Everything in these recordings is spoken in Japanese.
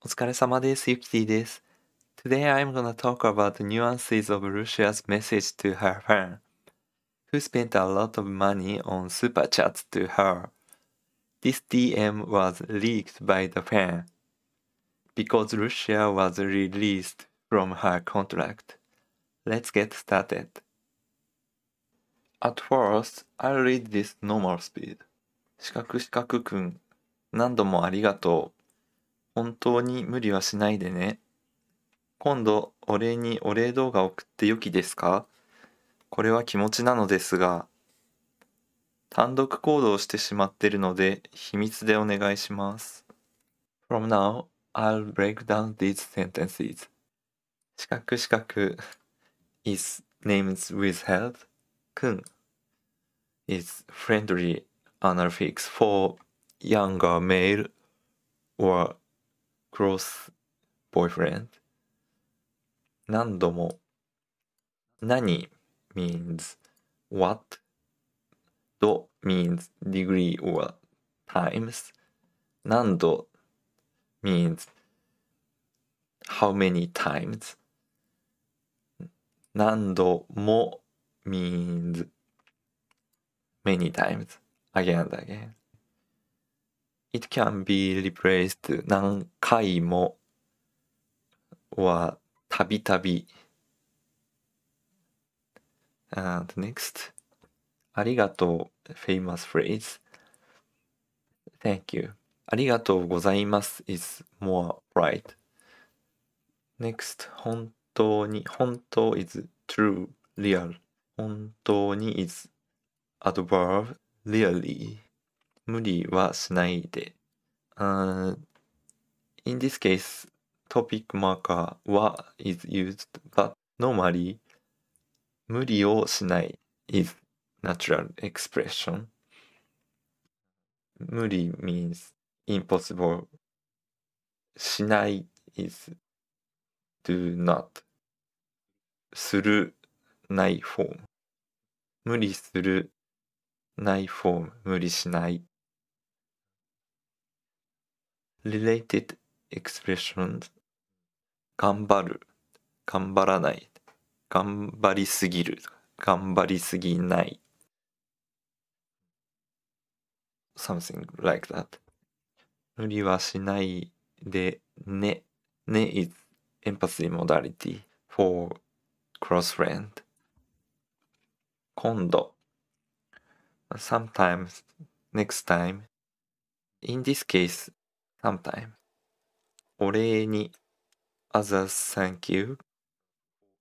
お疲れ様てすユキティてす today i I'm gonna talk about the nuances of Russia's message to her fan, who spent a lot of money on super chats to her. This DM was leaked by the fan because Russia was released from her contract. Let's get started. At first, I'll read this normal speed. 四角四角くん、何度もありがとう。本当に無理はしないでね。今度お礼にお礼動画送ってよきですかこれは気持ちなのですが、単独行動してしまってるので秘密でお願いします。From now, I'll break down these sentences. 四角四角 is names with help くん is friendly anarphics for younger male or close boyfriend 何度も何 means what と means degree or times 何度 means how many times 何度も means many times again and again it can be replaced 何回もはたびたび and next ありがとう famous phrase thank you ありがとうございます is more right next 本当に本当 is true real 本当に is adverb really 無理はしないで。Uh, in this case, topic marker は is used, but normally 無理をしない is natural expression. 無理 means impossible. しない is do not. するないフォーム。無理するないフォーム。無理しない。related expressions 頑張る頑張らない頑張りすぎる頑張りすぎない something like that 無理はしないでねね is empathy modality for crossfriend 今度 sometimes next time in this case sometimes. お礼に others thank you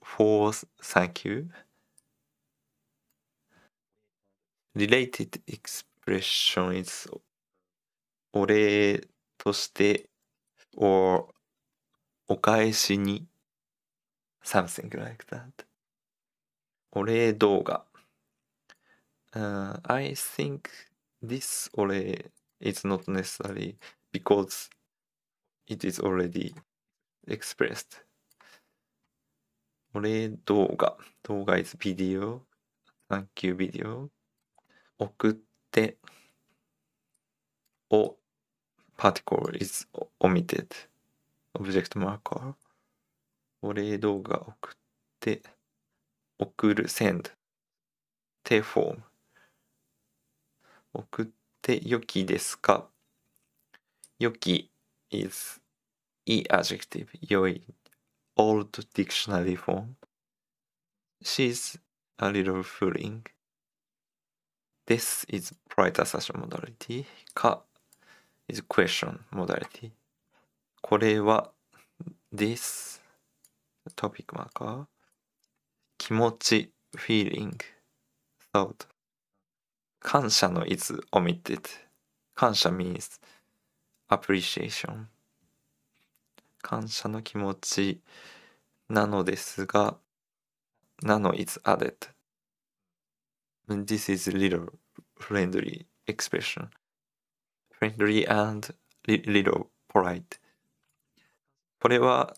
for thank you related expression is お礼として or お返しに something like that お礼動画、uh, I think this お礼 is not necessary because it is already expressed. 俺動画、動画 is video, thank you video. 送って、お、particle is omitted, object marker. お礼動画送って、送る send, 手フォーム。送って良きですか y き i is e adjective, y い old dictionary form. She's a little fooling. This is b r i g e assertion modality. か is question modality. これは this topic marker 気持ち feeling thought 感謝の is omitted. 感謝 means a p p r e c i a t 感謝の気持ちなのですがなの is added this is a little friendly expression friendly and little polite これは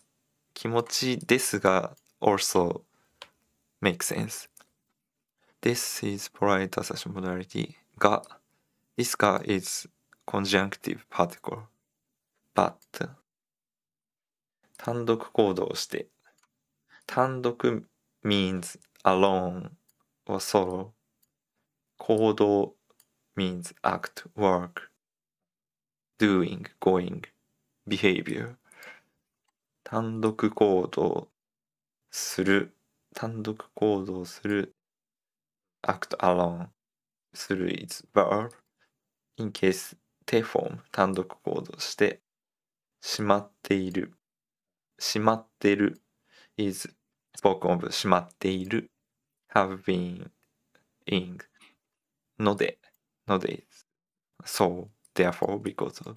気持ちですが also make sense s this is polite as a modality が this が is conjunctive particle but 単独行動をして単独 means alone or solo 行動 means act, work, doing, going, behavior 単独行動する単独行動する act alone する is verb in case 手フォーム単独行動してしまっているしまってる is spoken of しまっている have been ing のでので so therefore because of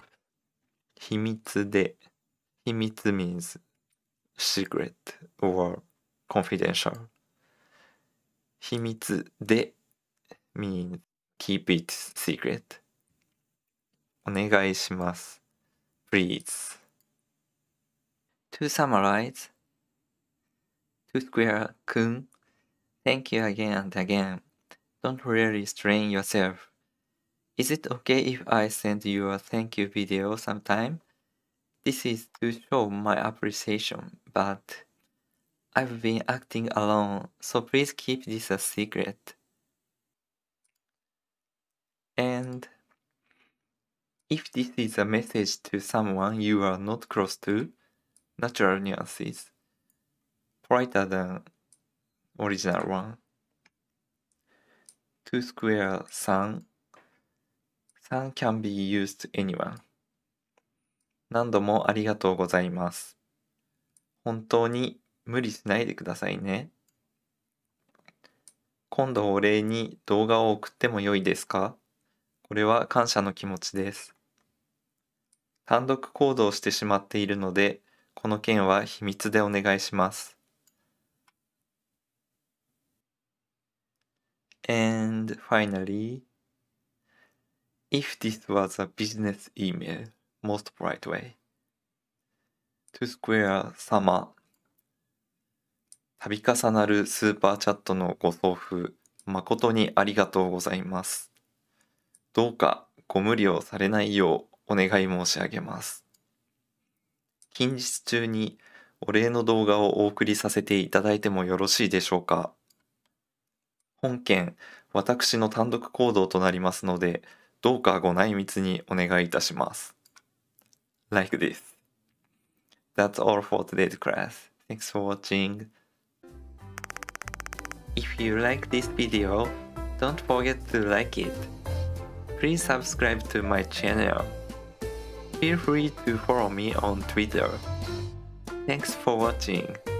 秘密で秘密 means secret or confidential 秘密で means keep it secret お願いします。Please. To summarize, to square kun, thank you again and again. Don't really strain yourself. Is it okay if I send you a thank you video sometime? This is to show my appreciation, but I've been acting alone, so please keep this a secret. And If this is a message to someone you are not close to, natural nuance s brighter than original one. To square sun, sun can be used to anyone. 何度もありがとうございます。本当に無理しないでくださいね。今度お礼に動画を送っても良いですかこれは感謝の気持ちです。単独行動してしまっているので、この件は秘密でお願いします。And finally, if this was a business email, most right way to square summer 度重なるスーパーチャットのご送付誠にありがとうございます。どうかご無理をされないようお願い申し上げます。近日中にお礼の動画をお送りさせていただいてもよろしいでしょうか。本件、私の単独行動となりますので、どうかご内密にお願いいたします。Like this. That's all for today's class. Thanks for watching. If you like this video, don't forget to like it. please subscribe to my channel. Feel free to follow me on Twitter. Thanks for watching.